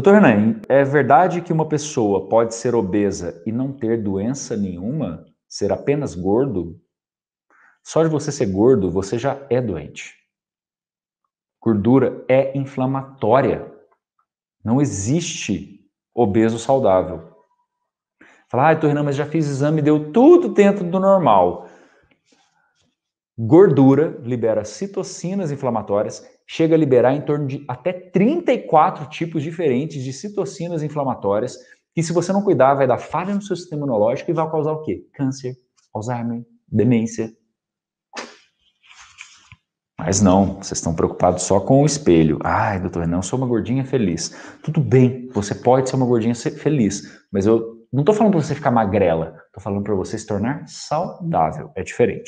Doutor Renan, é verdade que uma pessoa pode ser obesa e não ter doença nenhuma, ser apenas gordo? Só de você ser gordo, você já é doente. Gordura é inflamatória. Não existe obeso saudável. Falar, ah, doutor Renan, mas já fiz exame, deu tudo dentro do normal. Gordura libera citocinas inflamatórias, chega a liberar em torno de até 34 tipos diferentes de citocinas inflamatórias, que se você não cuidar vai dar falha no seu sistema imunológico e vai causar o quê? Câncer, Alzheimer, demência. Mas não, vocês estão preocupados só com o espelho. Ai, doutor, não sou uma gordinha feliz. Tudo bem, você pode ser uma gordinha feliz, mas eu não estou falando para você ficar magrela, estou falando para você se tornar saudável. É diferente.